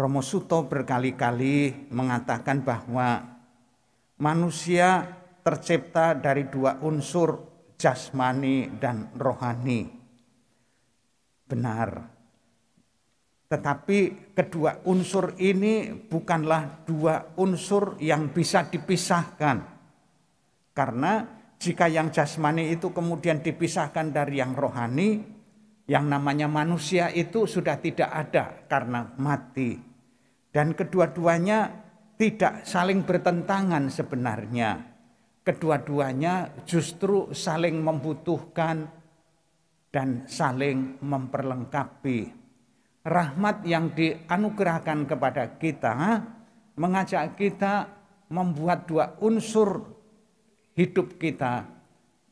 Romo Suto berkali-kali mengatakan bahwa manusia tercipta dari dua unsur jasmani dan rohani. Benar. Tetapi kedua unsur ini bukanlah dua unsur yang bisa dipisahkan. Karena jika yang jasmani itu kemudian dipisahkan dari yang rohani, yang namanya manusia itu sudah tidak ada karena mati. Dan kedua-duanya tidak saling bertentangan sebenarnya. Kedua-duanya justru saling membutuhkan dan saling memperlengkapi. Rahmat yang dianugerahkan kepada kita mengajak kita membuat dua unsur hidup kita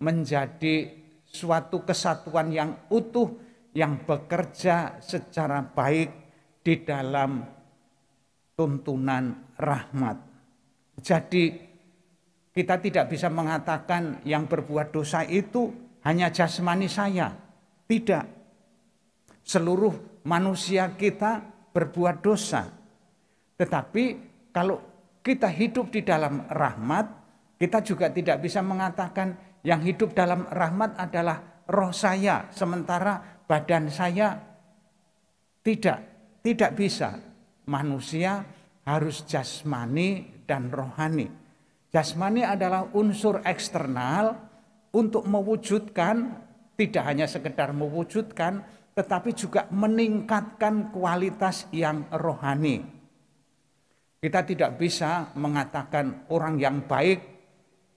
menjadi suatu kesatuan yang utuh yang bekerja secara baik di dalam tuntunan rahmat. Jadi kita tidak bisa mengatakan yang berbuat dosa itu hanya jasmani saya. Tidak. Seluruh manusia kita berbuat dosa. Tetapi kalau kita hidup di dalam rahmat, kita juga tidak bisa mengatakan yang hidup dalam rahmat adalah roh saya, sementara badan saya tidak, tidak bisa manusia harus jasmani dan rohani. Jasmani adalah unsur eksternal untuk mewujudkan tidak hanya sekedar mewujudkan tetapi juga meningkatkan kualitas yang rohani. Kita tidak bisa mengatakan orang yang baik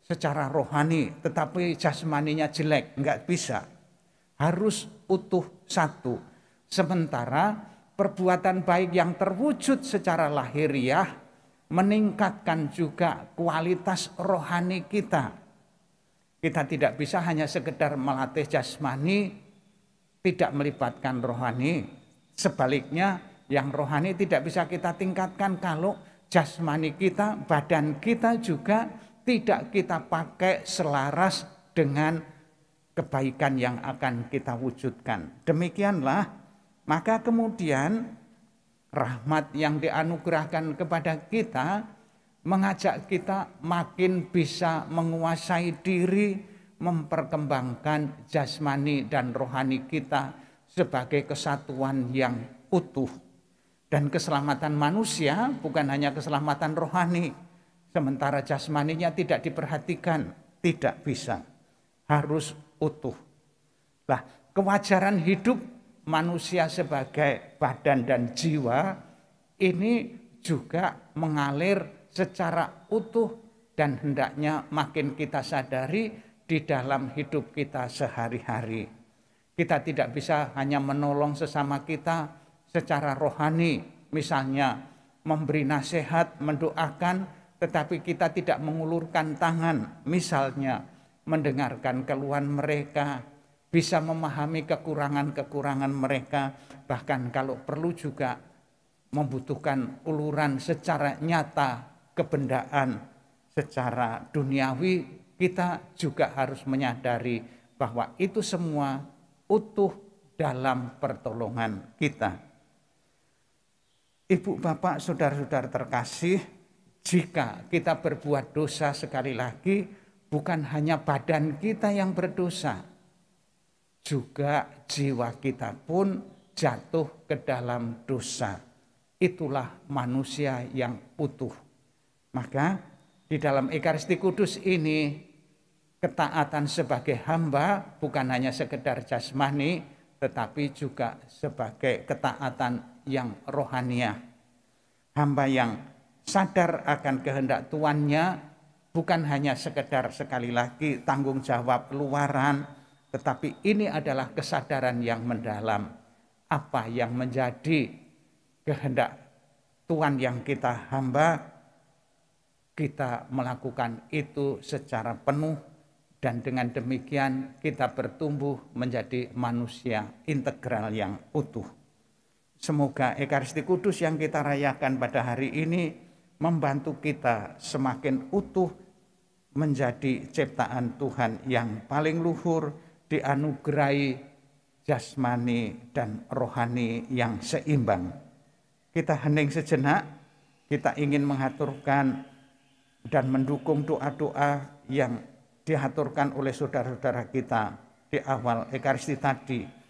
secara rohani tetapi jasmaninya jelek, enggak bisa. Harus utuh satu. Sementara perbuatan baik yang terwujud secara lahiriah meningkatkan juga kualitas rohani kita. Kita tidak bisa hanya sekedar melatih jasmani, tidak melibatkan rohani. Sebaliknya, yang rohani tidak bisa kita tingkatkan kalau jasmani kita, badan kita juga tidak kita pakai selaras dengan kebaikan yang akan kita wujudkan. Demikianlah maka kemudian rahmat yang dianugerahkan kepada kita mengajak kita makin bisa menguasai diri, memperkembangkan jasmani dan rohani kita sebagai kesatuan yang utuh. Dan keselamatan manusia bukan hanya keselamatan rohani, sementara jasmaninya tidak diperhatikan, tidak bisa. Harus utuh. Lah, kewajaran hidup manusia sebagai badan dan jiwa ini juga mengalir secara utuh dan hendaknya makin kita sadari di dalam hidup kita sehari-hari. Kita tidak bisa hanya menolong sesama kita secara rohani, misalnya memberi nasihat, mendoakan, tetapi kita tidak mengulurkan tangan, misalnya mendengarkan keluhan mereka, bisa memahami kekurangan-kekurangan mereka, bahkan kalau perlu juga membutuhkan uluran secara nyata kebendaan, secara duniawi kita juga harus menyadari bahwa itu semua utuh dalam pertolongan kita. Ibu, bapak, saudara-saudara terkasih, jika kita berbuat dosa sekali lagi, bukan hanya badan kita yang berdosa, juga jiwa kita pun jatuh ke dalam dosa. Itulah manusia yang utuh. Maka di dalam Ekaristi Kudus ini ketaatan sebagai hamba bukan hanya sekedar jasmani tetapi juga sebagai ketaatan yang rohania. Hamba yang sadar akan kehendak tuannya bukan hanya sekedar sekali lagi tanggung jawab luaran tetapi ini adalah kesadaran yang mendalam. Apa yang menjadi kehendak Tuhan yang kita hamba, kita melakukan itu secara penuh dan dengan demikian kita bertumbuh menjadi manusia integral yang utuh. Semoga Ekaristi Kudus yang kita rayakan pada hari ini membantu kita semakin utuh menjadi ciptaan Tuhan yang paling luhur, dianugerahi jasmani dan rohani yang seimbang. Kita hening sejenak, kita ingin mengaturkan dan mendukung doa-doa yang diaturkan oleh saudara-saudara kita di awal Ekaristi tadi